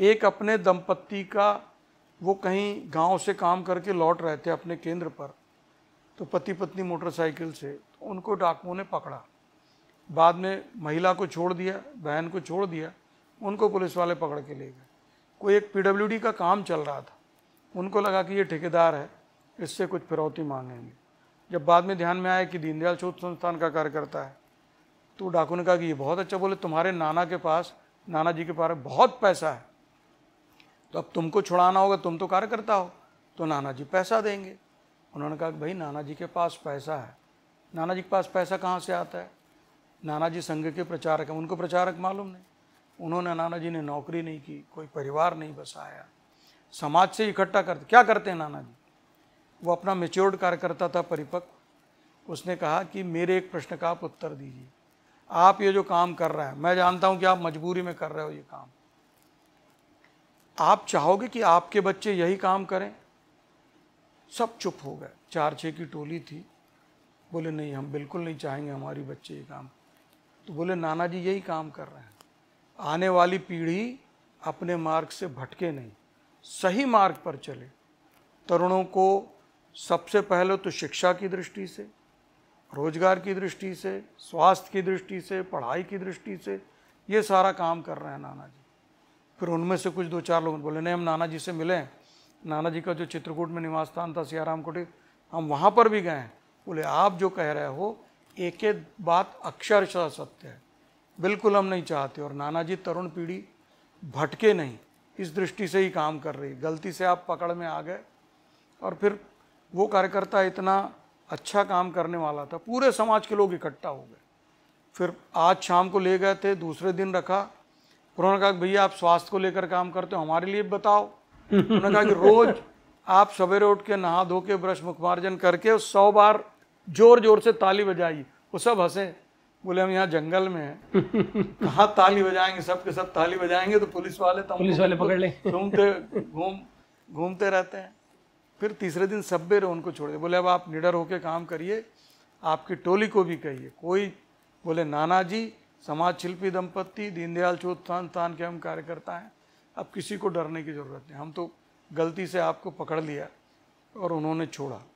एक अपने दंपत्ति का वो कहीं गांव से काम करके लौट रहे थे अपने केंद्र पर तो पति पत्नी मोटरसाइकिल से तो उनको डाकुओं ने पकड़ा बाद में महिला को छोड़ दिया बहन को छोड़ दिया उनको पुलिस वाले पकड़ के ले गए कोई एक पीडब्ल्यूडी का काम चल रहा था उनको लगा कि ये ठेकेदार है इससे कुछ फिरौती मांगेंगे जब बाद में ध्यान में आया कि दीनदयाल शोध संस्थान का कार्यकर्ता है तो डाकू ने कहा कि ये बहुत अच्छा बोले तुम्हारे नाना के पास नाना जी के पास बहुत पैसा है तो अब तुमको छुड़ाना होगा तुम तो कार्यकर्ता हो तो नाना जी पैसा देंगे उन्होंने कहा कि भाई नाना जी के पास पैसा है नाना जी के पास पैसा कहाँ से आता है नाना जी संघ के प्रचारक हैं उनको प्रचारक मालूम नहीं उन्होंने नाना जी ने नौकरी नहीं की कोई परिवार नहीं बसाया समाज से इकट्ठा करते क्या करते हैं नाना जी वो अपना मेच्योर्ड कार्यकर्ता था परिपक्व उसने कहा कि मेरे एक प्रश्न का आप उत्तर दीजिए आप ये जो काम कर रहे हैं मैं जानता हूँ कि आप मजबूरी में कर रहे हो ये काम आप चाहोगे कि आपके बच्चे यही काम करें सब चुप हो गए चार छः की टोली थी बोले नहीं हम बिल्कुल नहीं चाहेंगे हमारी बच्चे ये काम तो बोले नाना जी यही काम कर रहे हैं आने वाली पीढ़ी अपने मार्ग से भटके नहीं सही मार्ग पर चले तरुणों को सबसे पहले तो शिक्षा की दृष्टि से रोजगार की दृष्टि से स्वास्थ्य की दृष्टि से पढ़ाई की दृष्टि से ये सारा काम कर रहे हैं नाना जी फिर उनमें से कुछ दो चार लोग बोले नहीं हम नाना जी से मिले नाना जी का जो चित्रकूट में निवास स्थान था सियाराम कुटीर हम वहाँ पर भी गए बोले आप जो कह रहे हो एक एक बात अक्षरशा सत्य है बिल्कुल हम नहीं चाहते और नाना जी तरुण पीढ़ी भटके नहीं इस दृष्टि से ही काम कर रही गलती से आप पकड़ में आ गए और फिर वो कार्यकर्ता इतना अच्छा काम करने वाला था पूरे समाज के लोग इकट्ठा हो गए फिर आज शाम को ले गए थे दूसरे दिन रखा उन्होंने कहा भैया आप स्वास्थ्य को लेकर काम करते हो हमारे लिए बताओ उन्होंने कहा कि रोज आप सवेरे उठ के नहा धो के ब्रश मुखमार्जन करके सौ बार जोर जोर से ताली बजाइए वो सब हंसे बोले हम यहाँ जंगल में हैं कहा ताली बजाएंगे सब के सब ताली बजाएंगे तो पुलिस वाले तो पुलिस वाले पकड़ ले घूमते घूम घूमते रहते हैं फिर तीसरे दिन सब्बे रो उनको छोड़ दे बोले अब आप निडर होके काम करिए आपकी टोली को भी कहिए कोई बोले नाना जी समाज शिल्पी दंपत्ति दीनदयाल शोध संस्थान के हम कार्यकर्ता हैं अब किसी को डरने की ज़रूरत नहीं हम तो गलती से आपको पकड़ लिया और उन्होंने छोड़ा